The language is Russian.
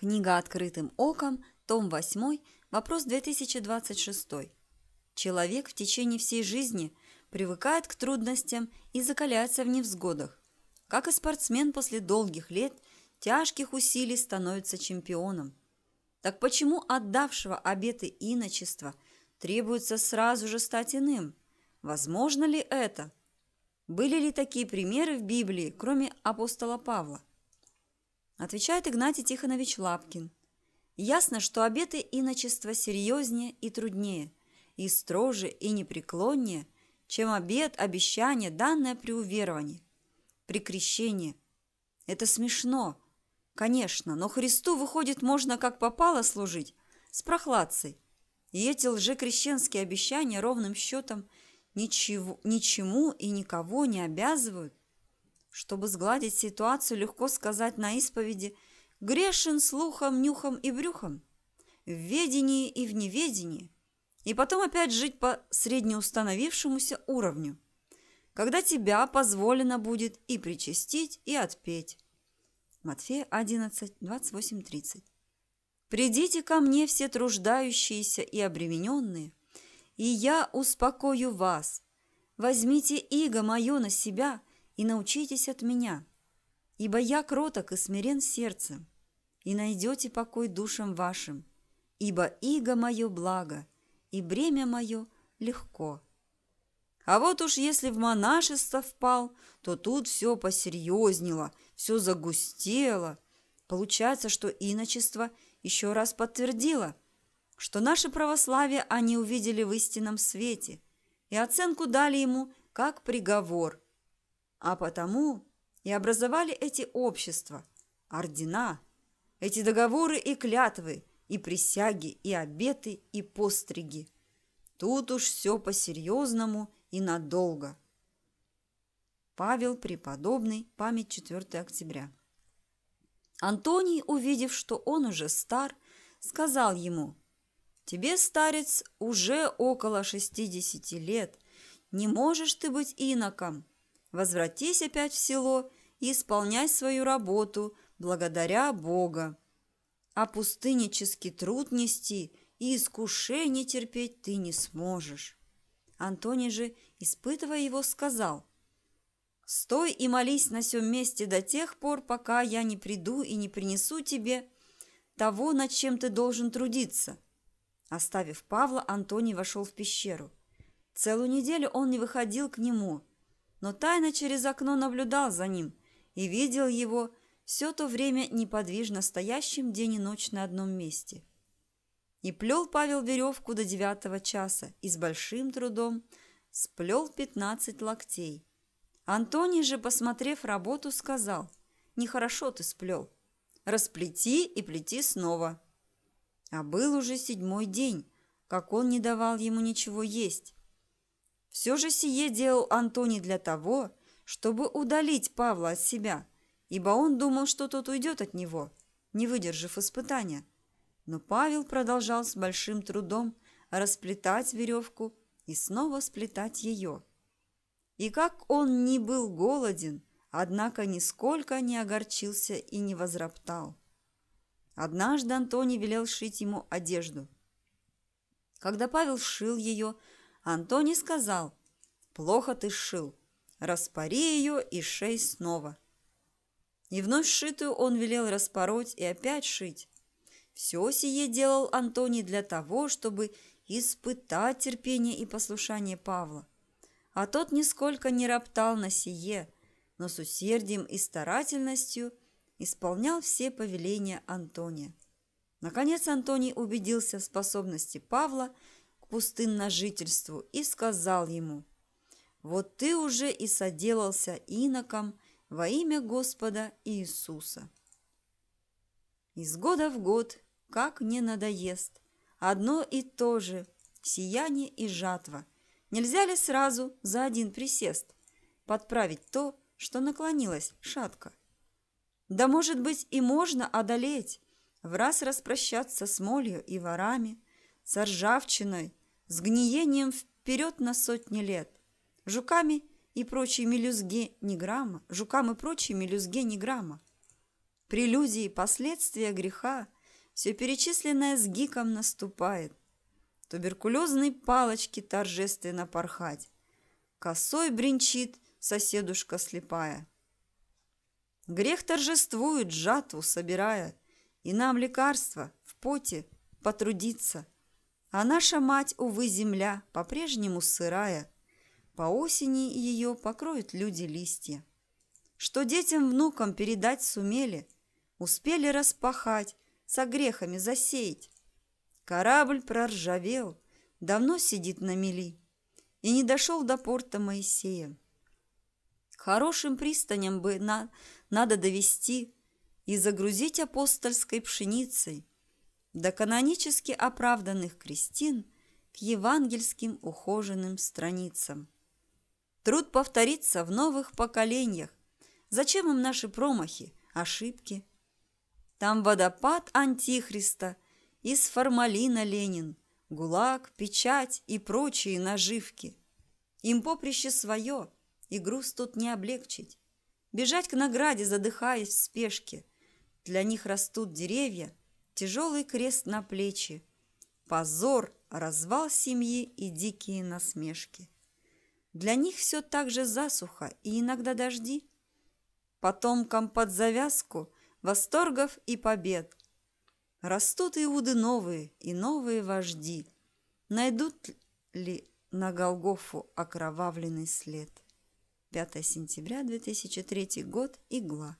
Книга «Открытым оком», том 8, вопрос 2026. Человек в течение всей жизни привыкает к трудностям и закаляется в невзгодах. Как и спортсмен после долгих лет, тяжких усилий становится чемпионом. Так почему отдавшего обеты иночества требуется сразу же стать иным? Возможно ли это? Были ли такие примеры в Библии, кроме апостола Павла? отвечает Игнатий Тихонович Лапкин. Ясно, что обеты иночества серьезнее и труднее, и строже, и непреклоннее, чем обет, обещание, данное при уверовании, при крещении. Это смешно, конечно, но Христу, выходит, можно как попало служить, с прохладцей. И эти лжекрещенские обещания ровным счетом ничего, ничему и никого не обязывают, чтобы сгладить ситуацию, легко сказать на исповеди «грешен слухом, нюхом и брюхом, в ведении и в неведении», и потом опять жить по среднеустановившемуся уровню, когда тебя позволено будет и причастить, и отпеть. Матфея 11, 28, 30. «Придите ко мне все труждающиеся и обремененные, и я успокою вас. Возьмите иго мое на себя – и научитесь от меня, ибо я кроток и смирен сердцем, и найдете покой душам вашим, ибо иго мое благо, и бремя мое легко. А вот уж если в монашество впал, то тут все посерьезнело, все загустело. Получается, что иночество еще раз подтвердило, что наше православие они увидели в истинном свете и оценку дали ему как приговор – а потому и образовали эти общества, ордена, эти договоры и клятвы, и присяги, и обеты, и постриги. Тут уж все по-серьезному и надолго. Павел Преподобный, память 4 октября. Антоний, увидев, что он уже стар, сказал ему, «Тебе, старец, уже около шестидесяти лет. Не можешь ты быть иноком возвратись опять в село и исполняй свою работу благодаря Бога. А пустыннический труд нести и искушение терпеть ты не сможешь. Антоний же, испытывая его, сказал, «Стой и молись на сём месте до тех пор, пока я не приду и не принесу тебе того, над чем ты должен трудиться». Оставив Павла, Антоний вошел в пещеру. Целую неделю он не выходил к нему – но тайно через окно наблюдал за ним и видел его все то время неподвижно стоящим день и ночь на одном месте. И плел Павел веревку до девятого часа и с большим трудом сплел пятнадцать локтей. Антоний же, посмотрев работу, сказал, «Нехорошо ты сплел. Расплети и плети снова». А был уже седьмой день, как он не давал ему ничего есть, все же сие делал Антоний для того, чтобы удалить Павла от себя, ибо он думал, что тот уйдет от него, не выдержав испытания. Но Павел продолжал с большим трудом расплетать веревку и снова сплетать ее. И как он ни был голоден, однако нисколько не огорчился и не возроптал. Однажды Антоний велел шить ему одежду. Когда Павел шил ее, Антони сказал, «Плохо ты сшил. Распори ее и шей снова». И вновь сшитую он велел распороть и опять шить. Все сие делал Антоний для того, чтобы испытать терпение и послушание Павла. А тот нисколько не роптал на сие, но с усердием и старательностью исполнял все повеления Антония. Наконец Антоний убедился в способности Павла – пустынно жительству и сказал ему, «Вот ты уже и соделался иноком во имя Господа Иисуса». Из года в год, как не надоест, одно и то же – сияние и жатва. Нельзя ли сразу за один присест подправить то, что наклонилось шатко? Да, может быть, и можно одолеть, в раз распрощаться с молью и ворами, с ржавчиной с гниением вперед на сотни лет. Жуками и прочие мелюзги не грамма, жукам и прочие мелюзги не грамма. Прелюдии последствия греха, все перечисленное с гиком наступает. Туберкулезной палочки торжественно порхать. Косой бренчит соседушка слепая. Грех торжествует, жатву собирая, И нам лекарство в поте потрудиться – а наша мать, увы, земля, по-прежнему сырая. По осени ее покроют люди листья. Что детям, внукам передать сумели, успели распахать, с огрехами засеять. Корабль проржавел, давно сидит на мели и не дошел до порта Моисея. Хорошим пристаням бы на, надо довести и загрузить апостольской пшеницей, до канонически оправданных крестин к евангельским ухоженным страницам. Труд повторится в новых поколениях. Зачем им наши промахи, ошибки? Там водопад Антихриста, из формалина Ленин, гулаг, печать и прочие наживки. Им поприще свое, и груз тут не облегчить. Бежать к награде, задыхаясь в спешке. Для них растут деревья, тяжелый крест на плечи, позор, развал семьи и дикие насмешки. Для них все так же засуха и иногда дожди. Потомкам под завязку восторгов и побед. Растут иуды новые и новые вожди. Найдут ли на Голгофу окровавленный след? 5 сентября 2003 год. Игла.